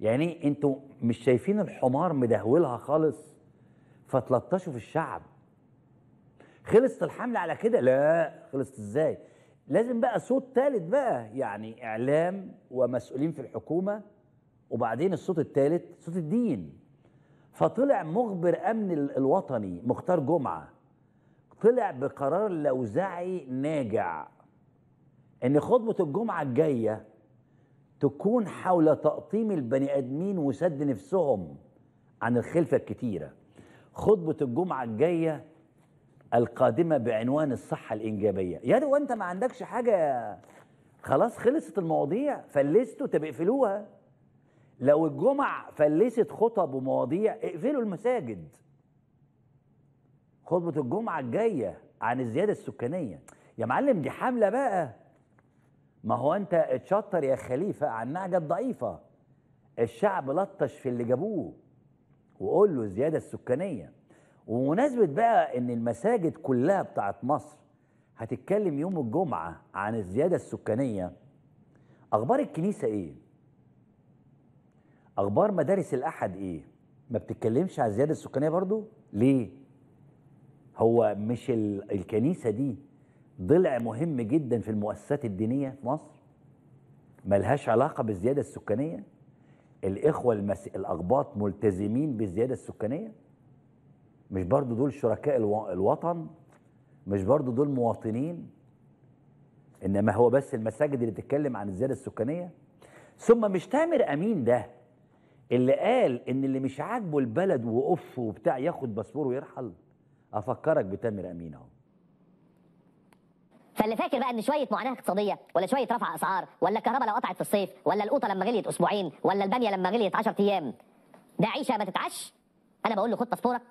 يعني انتوا مش شايفين الحمار مدهولها خالص فتلطشوا في الشعب خلصت الحملة على كده لا خلصت ازاي لازم بقى صوت ثالث بقى يعني اعلام ومسؤولين في الحكومة وبعدين الصوت الثالث صوت الدين فطلع مخبر امن الوطني مختار جمعة طلع بقرار لوزعي ناجع ان خطبة الجمعة الجاية تكون حول تقطيم البني ادمين وسد نفسهم عن الخلفه الكتيره خطبه الجمعه الجايه القادمه بعنوان الصحه الانجابيه يا لو انت ما عندكش حاجه خلاص خلصت المواضيع فلستوا طب اقفلوها لو الجمع فلست خطب ومواضيع اقفلوا المساجد خطبه الجمعه الجايه عن الزياده السكانيه يا معلم دي حمله بقى ما هو انت اتشطر يا خليفه على النعجه الضعيفه الشعب لطش في اللي جابوه وقول له الزياده السكانيه ومناسبه بقى ان المساجد كلها بتاعت مصر هتتكلم يوم الجمعه عن الزياده السكانيه اخبار الكنيسه ايه اخبار مدارس الاحد ايه ما بتتكلمش على الزياده السكانيه برضو ليه هو مش الكنيسه دي ضلع مهم جدا في المؤسسات الدينية في مصر ملهاش علاقة بالزيادة السكانية الإخوة المس... الأقباط ملتزمين بالزيادة السكانية مش برضو دول شركاء الو... الوطن مش برضو دول مواطنين إنما هو بس المساجد اللي بتتكلم عن الزيادة السكانية ثم مش تامر أمين ده اللي قال إن اللي مش عاجبه البلد وقفه وبتاع ياخد باسبور ويرحل أفكرك بتامر أمين أهو فاللي فاكر بقى ان شويه معاناه اقتصاديه ولا شويه رفع اسعار ولا الكهرباء لو قطعت في الصيف ولا القوطه لما غليت اسبوعين ولا الباميه لما غليت 10 ايام ده عيشه ما تتعش انا بقول له خد باسبورك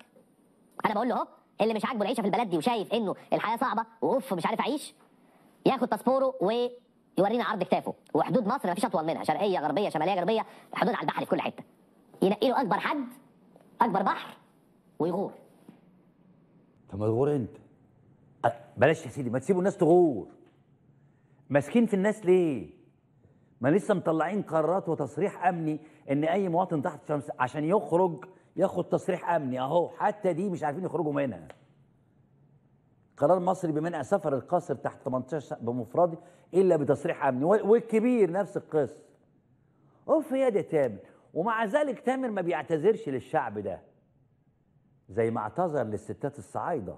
انا بقول له اهو اللي مش عاجبه العيشه في البلد دي وشايف انه الحياه صعبه واوف مش عارف اعيش ياخد باسبوره ويورينا عرض كتافه وحدود مصر ما فيش اطول منها شرقيه غربيه شماليه غربيه حدود على البحر في كل حته ينقي له اكبر حد اكبر بحر ويغور طب ما تغور انت بلاش يا سيدي ما تسيبوا الناس تغور ماسكين في الناس ليه ما لسه مطلعين قرارات وتصريح امني ان اي مواطن تحت الشمس عشان يخرج ياخد تصريح امني اهو حتى دي مش عارفين يخرجوا منها قرار مصري بمنع سفر القاصر تحت 18 بمفرده الا بتصريح امني والكبير نفس القصه اوف يا ده تامر ومع ذلك تامر ما بيعتذرش للشعب ده زي ما اعتذر للستات الصعايده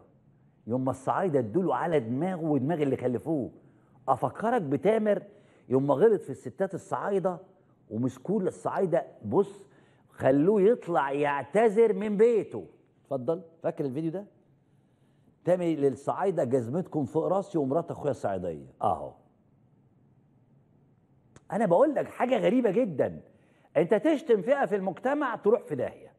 يوم الصعايده ادوا على دماغه ودماغ اللي خلفوه افكرك بتامر يوم ما غلط في الستات الصعايده ومسكوه الصعايده بص خلوه يطلع يعتذر من بيته اتفضل فاكر الفيديو ده تامر للصعايده جزمتكم فوق راسي ومرات اخويا الصعيديه اهو انا بقول لك حاجه غريبه جدا انت تشتم فئه في المجتمع تروح في داهيه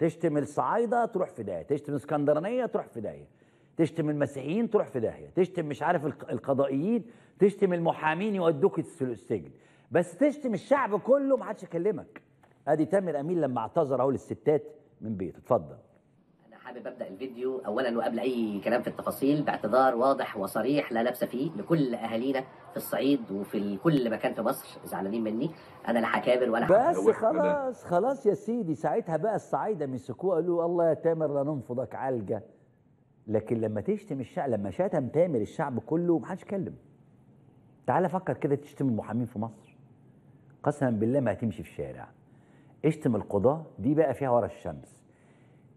تشتم الصعايده تروح في داهيه تشتم الاسكندرانيه تروح في داهيه تشتم المسيحيين تروح في داهيه تشتم مش عارف القضائيين تشتم المحامين يودوك السجن بس تشتم الشعب كله ما حدش يكلمك ادي تامر امين لما اعتذر اهو للستات من بيته اتفضل حابب ابدا الفيديو اولا وقبل اي كلام في التفاصيل باعتذار واضح وصريح لا لبس فيه لكل اهالينا في الصعيد وفي كل مكان في مصر زعلانين مني انا لا هكابر ولا بس إيه خلاص خلاص يا سيدي ساعتها بقى الصعايده مسكوه قالوا الله يا تامر لا ننفضك عالجه لكن لما تشتم الشعب لما شتم تامر الشعب كله محدش اتكلم تعالى فكر كده تشتم المحامين في مصر قسما بالله ما هتمشي في الشارع اشتم القضاه دي بقى فيها ورا الشمس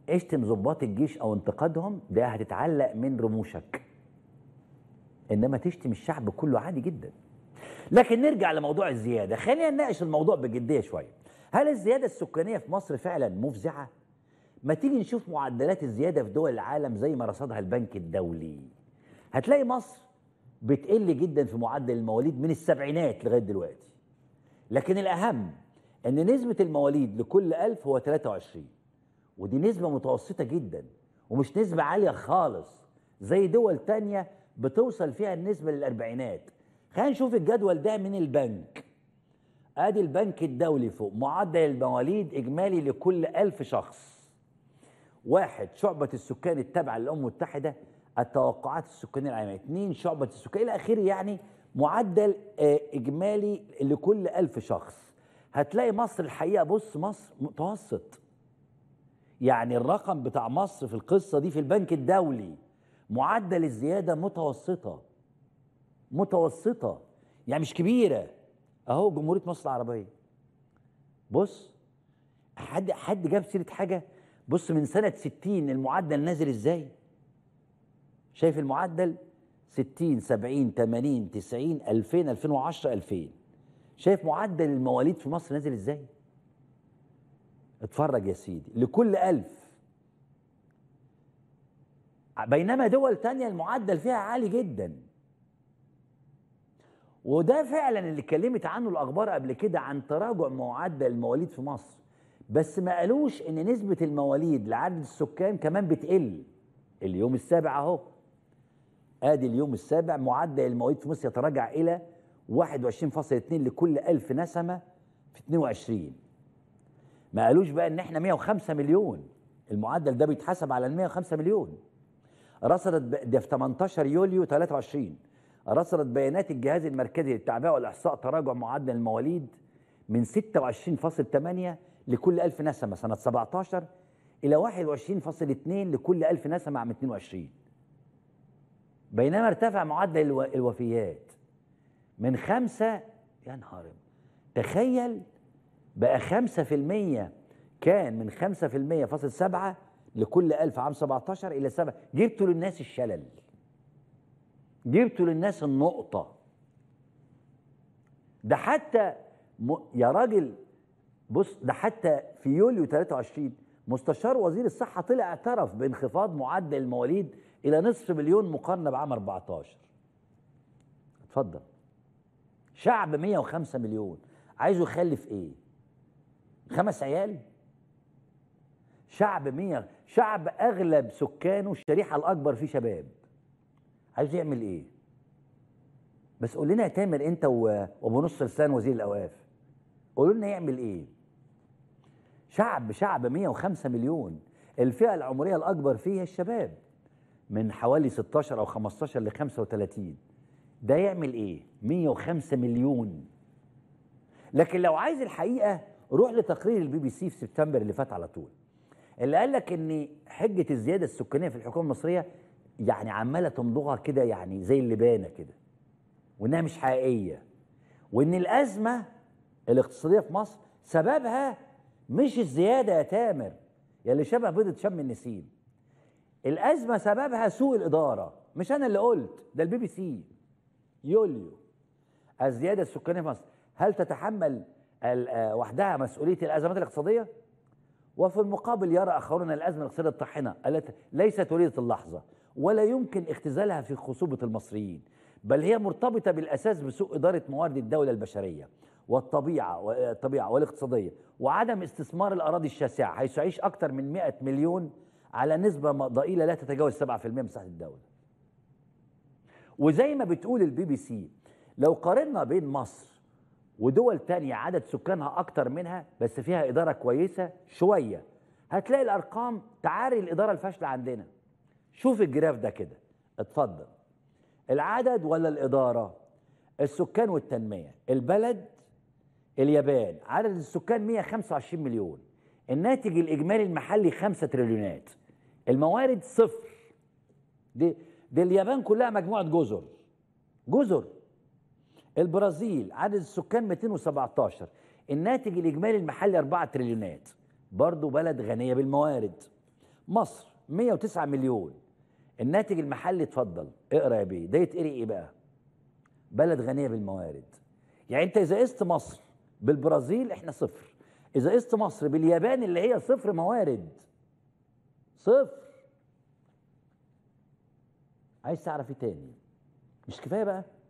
اشتم ظباط الجيش او انتقادهم ده هتتعلق من رموشك انما تشتم الشعب كله عادي جدا لكن نرجع لموضوع الزياده خلينا نناقش الموضوع بجديه شويه هل الزياده السكانيه في مصر فعلا مفزعه ما تيجي نشوف معدلات الزياده في دول العالم زي ما رصدها البنك الدولي هتلاقي مصر بتقل جدا في معدل المواليد من السبعينات لغايه دلوقتي لكن الاهم ان نسبه المواليد لكل ألف هو 23 ودي نسبة متوسطة جدا ومش نسبة عالية خالص زي دول تانية بتوصل فيها النسبة للأربعينات خلينا نشوف الجدول ده من البنك ادي البنك الدولي فوق معدل المواليد اجمالي لكل ألف شخص واحد شعبة السكان التابعة للأمم المتحدة التوقعات السكانية العالمية اثنين شعبة السكان إلى آخره يعني معدل آه، إجمالي لكل ألف شخص هتلاقي مصر الحقيقة بص مصر متوسط يعني الرقم بتاع مصر في القصة دي في البنك الدولي معدل الزيادة متوسطة متوسطة يعني مش كبيرة اهو جمهورية مصر العربية بص حد حد جاب سيرة حاجة بص من سنة 60 المعدل نازل ازاي شايف المعدل 60 70 80 90 2000 2010 2000 شايف معدل المواليد في مصر نازل ازاي اتفرج يا سيدي لكل ألف بينما دول تانية المعدل فيها عالي جدا وده فعلا اللي اتكلمت عنه الأخبار قبل كده عن تراجع معدل المواليد في مصر بس ما قالوش ان نسبة المواليد لعدد السكان كمان بتقل اليوم السابع اهو ادي اليوم السابع معدل المواليد في مصر يتراجع الى 21.2 لكل 1000 نسمة في 22 ما قالوش بقى ان احنا 105 مليون المعدل ده بيتحسب على ال 105 مليون رصدت ده في 18 يوليو 23 رصدت بيانات الجهاز المركزي للتعبئه والاحصاء تراجع معدل المواليد من 26.8 لكل 1000 نسمه سنه 17 الى 21.2 لكل 1000 نسمه عام 22 بينما ارتفع معدل الوفيات من خمسة يا نهار تخيل بقى 5% كان من 5% فاصل 7 لكل 1000 عام 17 إلى 7 جبتوا للناس الشلل جبتوا للناس النقطة ده حتى م... يا راجل بص ده حتى في يوليو 23 مستشار وزير الصحة طلع اعترف بانخفاض معدل المواليد إلى نصف مليون مقارنة بعام 14 اتفضل شعب 105 مليون عايزه يخلف ايه خمس عيال شعب مية شعب اغلب سكانه الشريحه الاكبر فيه شباب عايز يعمل ايه بس قول لنا يا إيه تامر انت وابو نص لسان وزير الاوقاف قولوا لنا يعمل ايه شعب شعب 105 مليون الفئه العمريه الاكبر فيها الشباب من حوالي 16 او 15 ل 35 ده يعمل ايه 105 مليون لكن لو عايز الحقيقه روح لتقرير البي بي سي في سبتمبر اللي فات على طول اللي قال لك ان حجه الزياده السكانيه في الحكومه المصريه يعني عماله تمضغها كده يعني زي اللي بانه كده وانها مش حقيقيه وان الازمه الاقتصاديه في مصر سببها مش الزياده يا تامر يلي شبه بيضه شم النسيم الازمه سببها سوء الاداره مش انا اللي قلت ده البي بي سي يوليو الزياده السكانيه في مصر هل تتحمل آه، وحدها مسؤوليه الازمات الاقتصاديه وفي المقابل يرى اخرون الازمه الاقتصاديه الطاحنه التي ليست وليده اللحظه ولا يمكن اختزالها في خصوبه المصريين بل هي مرتبطه بالاساس بسوء اداره موارد الدوله البشريه والطبيعه والطبيعه آه، والاقتصاديه وعدم استثمار الاراضي الشاسعه حيث يعيش اكثر من 100 مليون على نسبه ضئيله لا تتجاوز 7% من مساحه الدوله. وزي ما بتقول البي بي سي لو قارنا بين مصر ودول تانية عدد سكانها أكتر منها بس فيها إدارة كويسة شوية هتلاقي الأرقام تعاري الإدارة الفاشلة عندنا شوف الجراف ده كده اتفضل العدد ولا الإدارة السكان والتنمية البلد اليابان عدد السكان 125 مليون الناتج الإجمالي المحلي 5 تريليونات الموارد صفر دي, دي اليابان كلها مجموعة جزر جزر البرازيل عدد السكان 217 الناتج الإجمالي المحلي 4 تريليونات برضو بلد غنية بالموارد مصر 109 مليون الناتج المحلي اتفضل اقرا يا بيه ده يتقري ايه بقى بلد غنيه بالموارد يعني انت اذا قست مصر بالبرازيل احنا صفر اذا قست مصر باليابان اللي هي صفر موارد صفر عايز تعرف ايه تاني مش كفايه بقى